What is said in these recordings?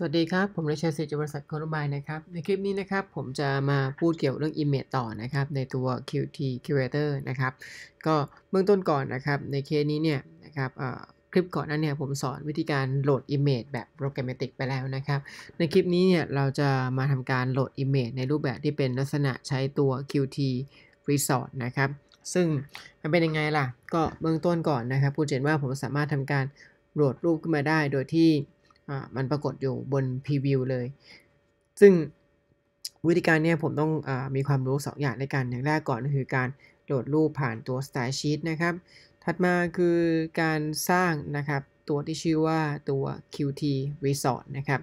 สวัสดีครับ ผมรัชเิจากบริษัทคอรบายนะครับ ในคลิปนี้นะครับ ผมจะมาพูดเกี่ยวเรื่อง Image ต่อนะครับ ในตัว QT Curator นะครับ ก็เบื้องต้นก่อนนะครับ ในเคสนี้เนี่ยนะครับคลิปก่อนนั้นเนี่ยผมสอนวิธีการโหลด Image แบบโปรแกรมติกไปแล้วนะครับ ในคลิปนี้เนี่ยเราจะมาทำการโหลด Image ในรูปแบบที่เป็นลักษณะใช้ตัว QT Resort นะครับ ซึ่งมันเป็นยังไงล่ะ ก็เบื้องต้นก่อนนะครับผู้เห็นว่าผมสามารถทำการโหลดรูปขึ้นมาได้ โดยที่มันปรากฏอยู่บนพรีวิวเลย ซึ่งวิธีการเนี่ยผมต้องอมีความรู้2ออย่างในการอย่างแรกก่อนคือการโหลดรูปผ่านตัว style sheet นะครับ ถัดมาคือการสร้างนะครับตัวที่ชื่อว่าตัว QT Resort นะครับ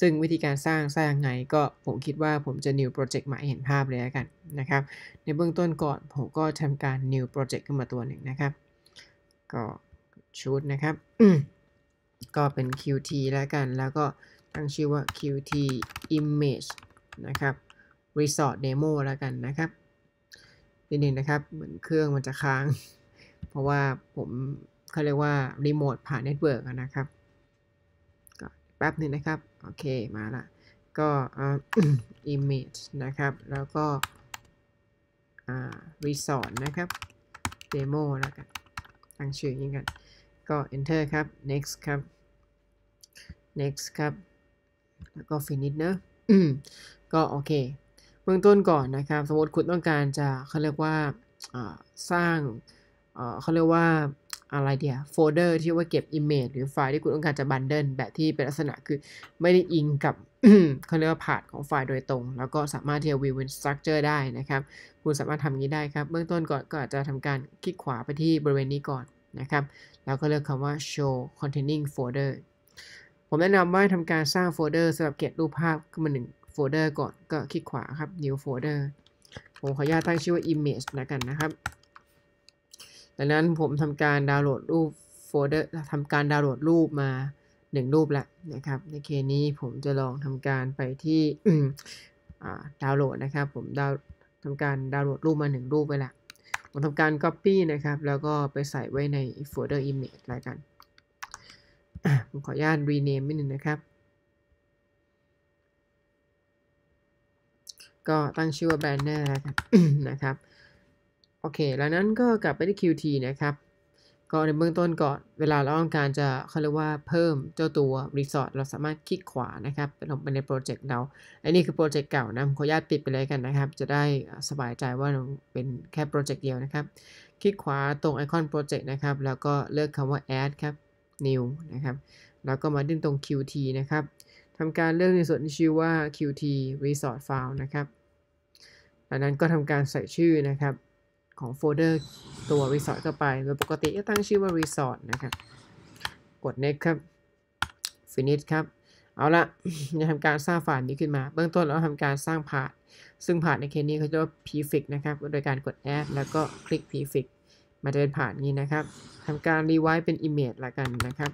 ซึ่งวิธีการสร้างสร้างยังไง ก็ผมคิดว่าผมจะ new project มาเห็นภาพเลยแล้วกันนะครับ ในเบื้องต้นก่อนผมก็ทำการ new project ขึ้นมาตัวหนึ่งนะครับ ก็ชุดนะครับก็เป็น qt แล้วกัน แล้วก็ตั้งชื่อว่า qt image นะครับ resort demo แล้วกันนะครับนิดนึงนะครับ เหมือนเครื่องมันจะค้าง เพราะว่าผมเขาเรียกว่ารีโมทผ่านเน็ตเวิร์กนะครับ ก็แป๊บนึงนะครับ โอเค มาละ ก็อ image นะครับ แล้วก็ resort นะครับ demo แล้วกัน ตั้งชื่อยังกันก็ enter ครับ next ครับ next ครับ แล้วก็ finish นะก็โอเคเบื้องต้นก่อนนะครับ สมมติคุณต้องการจะเขาเรียกว่าสร้างเขาเรียกว่า อะไรเดียวโฟลเดอร์ที่ว่าเก็บ image หรือไฟล์ที่คุณต้องการจะบันเดิลแบบที่เป็นลักษณะคือไม่ได้อิงกับเขาเรียกว่าผาดของไฟล์โดยตรง แล้วก็สามารถที่จะิวเวนสตรัคเจอร์ได้นะครับ คุณสามารถทำนี้ได้ครับเบื้องต้นก่อนก็อาจจะทำการคลิกขวาไปที่บริเวณนี้ก่อนนะครับแล้วก็เลือกคำว่า show containing folder ผมแนะนำว่าทำการสร้างโฟลเดอร์สำหรับเก็บรูปภาพขึ้นมาหนึ่งโฟลเดอร์ก่อนก็คลิกขวาครับ new folder ผมขออนุญาตตั้งชื่อว่า image นะกันนะครับจากนั้นผมทำการดาวน์โหลดรูปโฟลเดอร์ทำการดาวน์โหลดรูปมา 1 รูปละนะครับในเคสนี้ผมจะลองทำการไปที่ดาวน์โหลดนะครับ ผมดาวทำการดาวน์โหลดรูปมา 1 รูปไปละผมทำการ Copy นะครับ แล้วก็ไปใส่ไว้ใน folder image แล้วกันผมขออนุญาต rename นิดนึงนะครับ ก็ตั้งชื่อว่า banner ันะครับ โอเค แล้วนั้นก็กลับไปที่ qt นะครับก็ในเบื้องต้นก่อนเวลาเราต้องการจะเขาเรียกว่าเพิ่มเจ้าตัวรีสอร์ทเราสามารถคลิกขวานะครับลงไปในโปรเจกต์เราอันนี้คือโปรเจกต์เก่านะขออนุญาตปิดไปเลยกันนะครับ จะได้สบายใจว่าเป็นแค่โปรเจกต์เดียวนะครับ คลิกขวาตรงไอคอนโปรเจกต์นะครับ แล้วก็เลือกคำว่า add ครับ new นะครับแล้วก็มาดึงตรง qt นะครับทำการเลือกในส่วนชื่อว่า qt resort file นะครับอันนั้นก็ทำการใส่ชื่อนะครับของโฟลเดอร์ตัวรีสอร์ทเข้าไป โดยปกติจะตั้งชื่อว่ารีสอร์ทนะครับ กด next ครับ finish ครับ เอาละจะทำการสร้างฝ่ายนี้ขึ้นมา เบื้องต้นเราทำการสร้างพาด ซึ่งพาดในเคสนี้เขาจะว่า prefix นะครับ โดยการกด add แล้วก็คลิก prefix มันจะเป็นผ่านนี้นะครับ ทำการรีไวซ์เป็น image ละกันนะครับ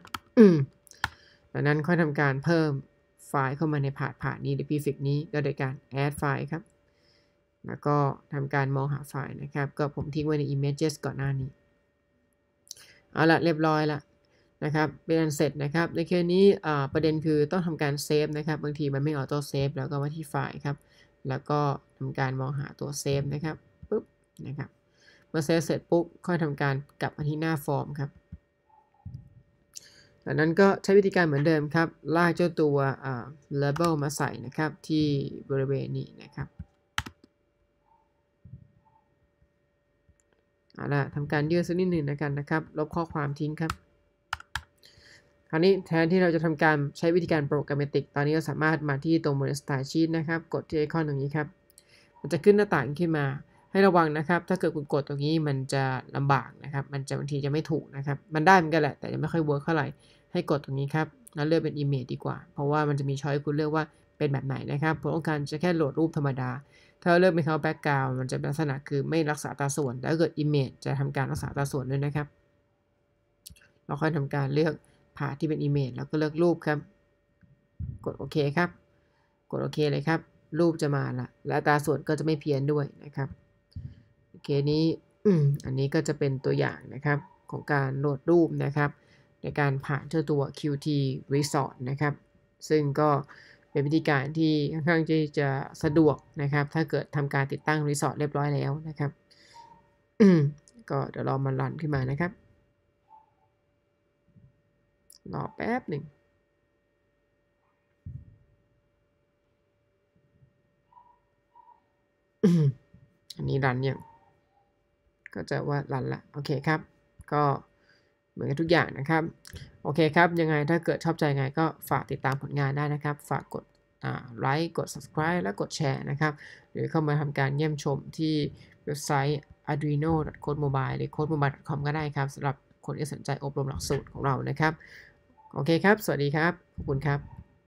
จากนั้นค่อยทำการเพิ่มไฟล์เข้ามาในผ่านผ่านนี้ในือ prefix นี้ก็โดยการ add ไฟล์ครับแล้วก็ทำการมองหาไฟล์นะครับ ก็ผมทิ้งไว้ใน images ก่อนหน้านี้ เอาละเรียบร้อยละนะครับ เป็นอันเสร็จนะครับ ในเคสนี้ประเด็นคือต้องทำการเซฟนะครับ บางทีมันไม่ออโต้เซฟ แล้วก็มาที่ไฟล์ครับ แล้วก็ทำการมองหาตัวเซฟนะครับปุ๊บนะครับเมื่อเซฟเสร็จปุ๊บ ค่อยทำการกลับมาที่หน้าฟอร์มครับลังนั้นก็ใช้วิธีการเหมือนเดิมครับ ลากเจ้าตัว label มาใส่นะครับที่บริเวณนี้นะครับเอาละทำการยืดสักนิดหนึ่งนะกันนะครับลบข้อความทิ้งครับ คราวนี้แทนที่เราจะทำการใช้วิธีการโปรแกรมติกตอนนี้เราสามารถมาที่ตรงบนสไตล์ชีตนะครับ กดที่ไอคอนตรงนี้ครับ มันจะขึ้นหน้าต่างขึ้นมาให้ระวังนะครับ ถ้าเกิดคุณกดตรงนี้มันจะลำบากนะครับ มันจะบางทีจะไม่ถูกนะครับมันได้เหมือนกันแหละ แต่จะไม่ค่อยเวิร์กเท่าไหร่ให้กดตรงนี้ครับงั้นเลือกเป็น Image ดีกว่า เพราะว่ามันจะมีช้อยคุณเลือกว่าเป็นแบบไหนนะครับผมต้องการจะแค่โหลดรูปธรรมดา ถ้าเลือกเป็นเขาแบ็กกราวมันจะลักษณะคือไม่รักษาตาส่วน แล้วเกิด Image จะทำการรักษาตาส่วนด้วยนะครับ เราค่อยทำการเลือกผ่าที่เป็น Image แล้วก็เลือกรูปครับ กดโอเคครับ กดโอเค เลยครับ รูปจะมาละและตาส่วนก็จะไม่เพี้ยนด้วยนะครับ โอเคนี้ อันนี้ก็จะเป็นตัวอย่างนะครับของการโหลดรูปนะครับในการผ่านเจ้าตัว QT Resort นะครับ ซึ่งก็เป็นวิธีการที่ค่อนข้างที่จะสะดวกนะครับ ถ้าเกิดทำการติดตั้งรีสอร์ทเรียบร้อยแล้วนะครับ ก็เดี๋ยวเรามาลันขึ้นมานะครับ รอแป๊บหนึ่ง อันนี้รันยังก็จะว่ารันละ โอเคครับ ก็เหมือนกันทุกอย่างนะครับ โอเคครับ ยังไงถ้าเกิดชอบใจไงก็ฝากติดตามผลงานได้นะครับ ฝากกดไลค์กด subscribe และกดแชร์นะครับ หรือเข้ามาทำการเยี่ยมชมที่เว็บไซต์ arduino code mobile หรือ code mobile com ก็ได้ครับสำหรับคนที่สนใจอบรมหลักสูตรของเรานะครับ โอเคครับ สวัสดีครับ ขอบคุณครับ